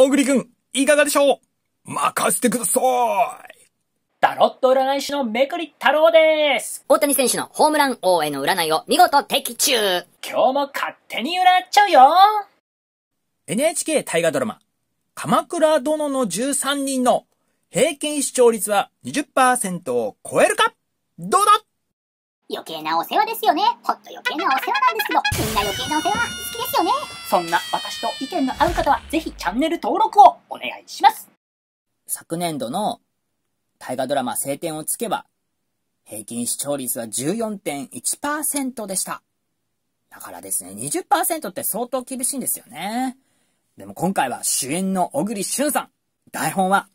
小栗くん、いかがでしょう任せてくださいタロット占い師のめくり太郎です大谷選手のホームラン王への占いを見事的中今日も勝手に占っちゃうよ !NHK 大河ドラマ、鎌倉殿の13人の平均視聴率は20%を超えるかどうだ余計なお世話ですよね。ほんと余計なお世話なんですけど、みんな余計なお世話そんな私と意見の合う方は、ぜひチャンネル登録をお願いします。昨年度の大河ドラマ晴天をつけば、平均視聴率は14.1%でした。だからですね、20%って相当厳しいんですよね。でも今回は主演の小栗旬さん。台本は、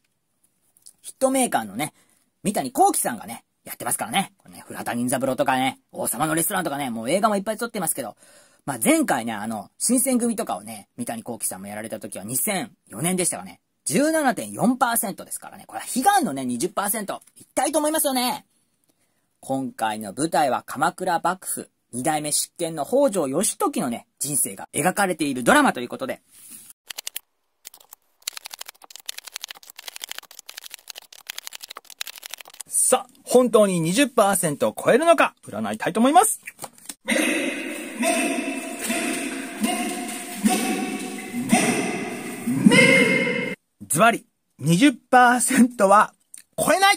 ヒットメーカーのね、三谷幸喜さんがね、やってますからね。これね、古畑任三郎とかね、王様のレストランとかね、もう映画もいっぱい撮ってますけど、まあ、前回ね、あの、新選組とかをね、三谷幸喜さんもやられた時は2004年でしたかね。17.4%ですからね。これは悲願のね、20%。いきたいと思いますよね。今回の舞台は鎌倉幕府、二代目執権の北条義時のね、人生が描かれているドラマということで、さあ、本当に20%を超えるのか、占いたいと思います。ズバリ、20%は超えない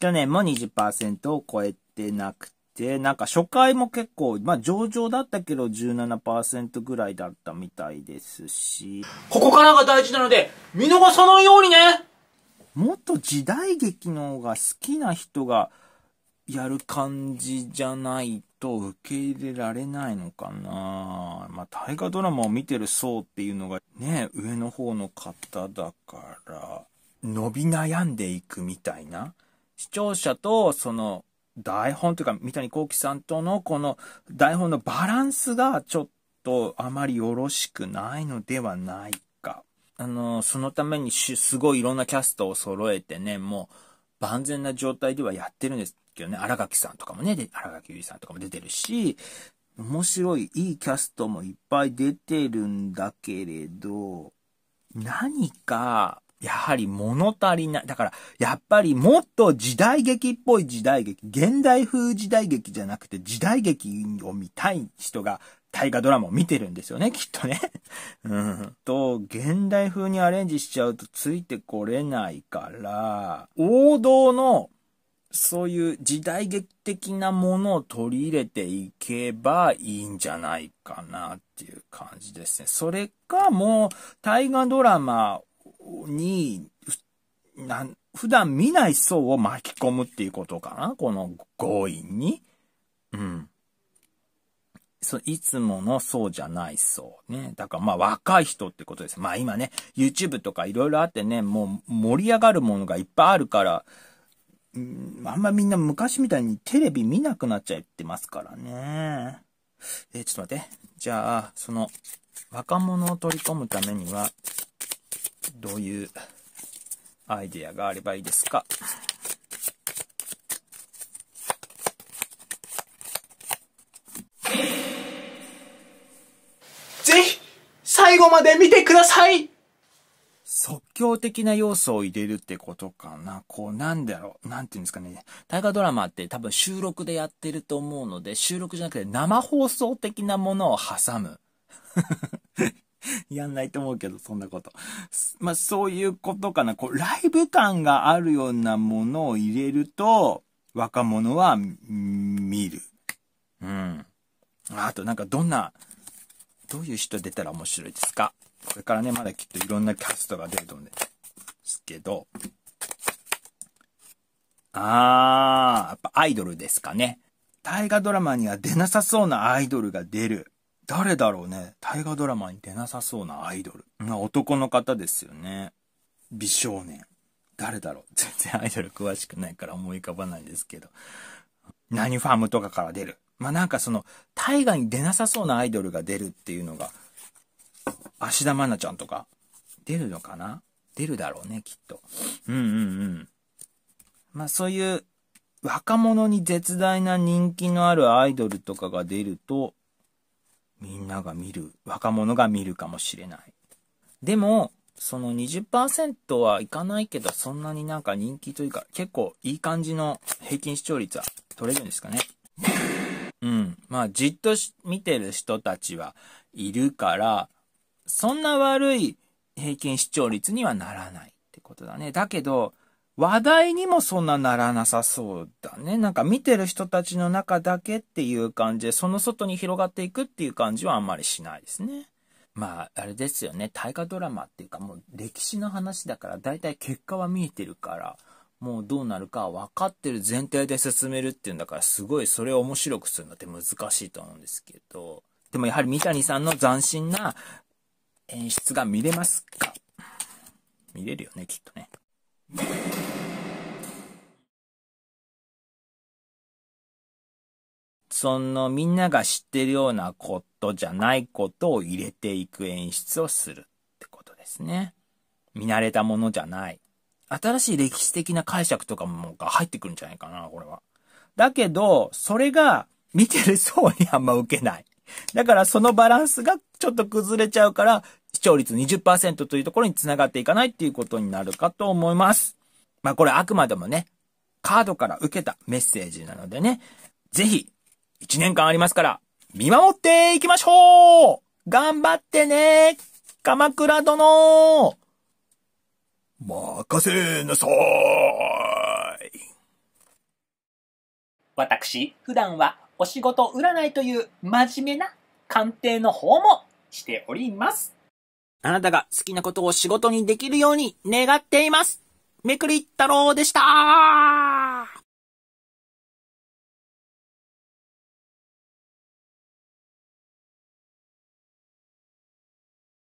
去年も20%を超えてなくて、なんか初回も結構、まあ上々だったけど17%ぐらいだったみたいですし。ここからが大事なので、見逃さないようにねもっと時代劇の方が好きな人がやる感じじゃないと受け入れられないのかなまあ、大河ドラマを見てる層っていうのがね、上の方の方だから、伸び悩んでいくみたいな。視聴者と、その、台本というか、三谷幸喜さんとのこの台本のバランスがちょっとあまりよろしくないのではないか。あの、そのためにすごいいろんなキャストを揃えてね、もう万全な状態ではやってるんです。けどね、新垣さんとかもね、新垣結衣さんとかも出てるし、面白い、いいキャストもいっぱい出てるんだけれど、何か、やはり物足りない。だから、やっぱりもっと時代劇っぽい時代劇、現代風時代劇じゃなくて時代劇を見たい人が大河ドラマを見てるんですよね、きっとね。うん。と、現代風にアレンジしちゃうとついてこれないから、王道のそういう時代劇的なものを取り入れていけばいいんじゃないかなっていう感じですね。それかもう大河ドラマに、普段見ない層を巻き込むっていうことかなこの強引に。うん。そう、いつものそうじゃないそうね。だからまあ若い人ってことです。まあ今ね、YouTube とか色々あってね、もう盛り上がるものがいっぱいあるから、あんまみんな昔みたいにテレビ見なくなっちゃってますからね。えちょっと待って。じゃあ、その、若者を取り込むためには、どういうアイデアがあればいいですか。ぜひ、最後まで見てください狂的な要素を入れるってことかな。こう、なんだろう。なんていうんですかね。大河ドラマって多分収録でやってると思うので、収録じゃなくて生放送的なものを挟む。やんないと思うけど、そんなこと。まあ、そういうことかな。こう、ライブ感があるようなものを入れると、若者は見る。うん。あとなんかどんな、どういう人出たら面白いですかこれからね、まだきっといろんなキャストが出ると思うんですけど、あー、やっぱアイドルですかね。大河ドラマには出なさそうなアイドルが出る。誰だろうね。大河ドラマに出なさそうなアイドル。ま男の方ですよね。美少年。誰だろう全然アイドル詳しくないから思い浮かばないんですけど。何ファームとかから出る。まあ、なんかその、大河に出なさそうなアイドルが出るっていうのが、芦田愛菜ちゃんとか、出るのかな出るだろうね、きっと。うんうんうん。まあそういう、若者に絶大な人気のあるアイドルとかが出ると、みんなが見る、若者が見るかもしれない。でも、その20%はいかないけど、そんなになんか人気というか、結構いい感じの平均視聴率は取れるんですかね。うん。まあ、じっと見てる人たちはいるから、そんな悪い平均視聴率にはならないってことだね。だけど、話題にもそんなならなさそうだね。なんか見てる人たちの中だけっていう感じで、その外に広がっていくっていう感じはあんまりしないですね。まあ、あれですよね。大河ドラマっていうかもう歴史の話だから、だいたい結果は見えてるから、もうどうなるか分かってる前提で進めるっていうんだから、すごいそれを面白くするのって難しいと思うんですけど、でもやはり三谷さんの斬新な演出が見れますか見れるよね、きっとね。そのみんなが知ってるようなことじゃないことを入れていく演出をするってことですね。見慣れたものじゃない。新しい歴史的な解釈とかもが入ってくるんじゃないかな、これは。だけど、それが見てる層にあんま受けない。だからそのバランスがちょっと崩れちゃうから、視聴率20%というところに繋がっていかないっていうことになるかと思います。まあこれあくまでもね、カードから受けたメッセージなのでね、ぜひ、1年間ありますから、見守っていきましょう頑張ってね鎌倉殿任せなさい私、普段はお仕事占いという真面目な鑑定の方もしております。あなたが好きなことを仕事にできるように願っています。めくり太郎でした